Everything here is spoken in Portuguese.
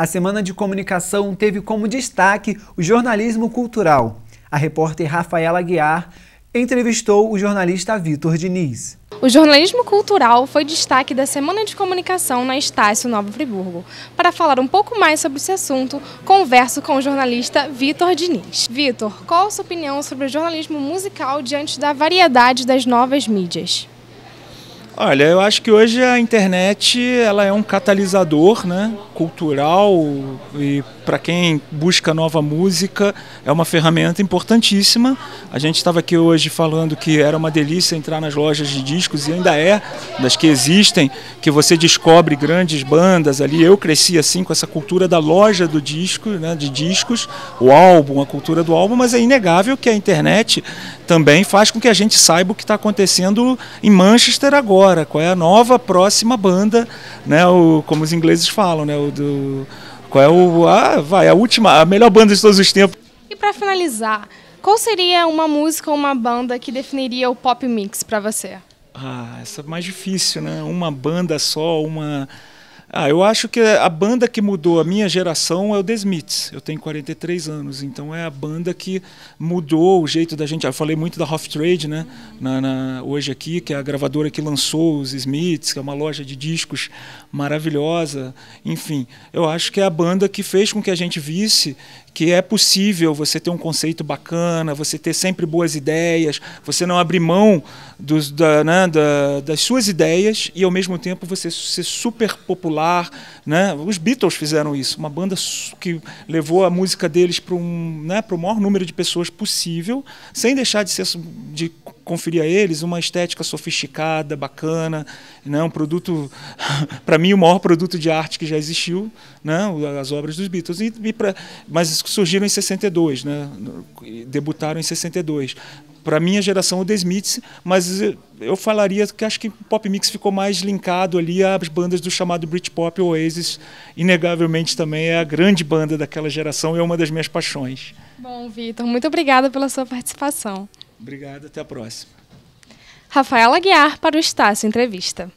A Semana de Comunicação teve como destaque o jornalismo cultural. A repórter Rafaela Guiar entrevistou o jornalista Vitor Diniz. O jornalismo cultural foi destaque da Semana de Comunicação na Estácio Nova Friburgo. Para falar um pouco mais sobre esse assunto, converso com o jornalista Vitor Diniz. Vitor, qual a sua opinião sobre o jornalismo musical diante da variedade das novas mídias? Olha, eu acho que hoje a internet ela é um catalisador, né, cultural e para quem busca nova música é uma ferramenta importantíssima. A gente estava aqui hoje falando que era uma delícia entrar nas lojas de discos e ainda é das que existem, que você descobre grandes bandas ali. Eu cresci assim com essa cultura da loja do disco, né, de discos, o álbum, a cultura do álbum, mas é inegável que a internet também faz com que a gente saiba o que está acontecendo em Manchester agora agora, qual é a nova próxima banda, né? O, como os ingleses falam, né? O do, qual é o a, vai a última, a melhor banda de todos os tempos. E para finalizar, qual seria uma música ou uma banda que definiria o pop mix para você? Ah, essa é mais difícil, né? Uma banda só, uma ah, eu acho que a banda que mudou a minha geração é o The Smiths. Eu tenho 43 anos, então é a banda que mudou o jeito da gente. Eu falei muito da Hof Trade, né? Na, na, hoje aqui, que é a gravadora que lançou os Smiths, que é uma loja de discos maravilhosa. Enfim, eu acho que é a banda que fez com que a gente visse que é possível você ter um conceito bacana, você ter sempre boas ideias, você não abrir mão dos, da, né, da, das suas ideias e ao mesmo tempo você ser super popular popular, né? Os Beatles fizeram isso, uma banda que levou a música deles para um, né, para o maior número de pessoas possível, sem deixar de ser de conferir a eles uma estética sofisticada, bacana, né? Um produto, para mim o maior produto de arte que já existiu, né? As obras dos Beatles e, e pra, mas surgiram em 62, né? Debutaram em 62 para minha geração o The Smiths, mas eu falaria que acho que o pop mix ficou mais linkado ali às bandas do chamado Britpop Oasis, inegavelmente também é a grande banda daquela geração e é uma das minhas paixões. Bom, Vitor, muito obrigada pela sua participação. Obrigado, até a próxima. Rafaela Guiar para o Estácio Entrevista.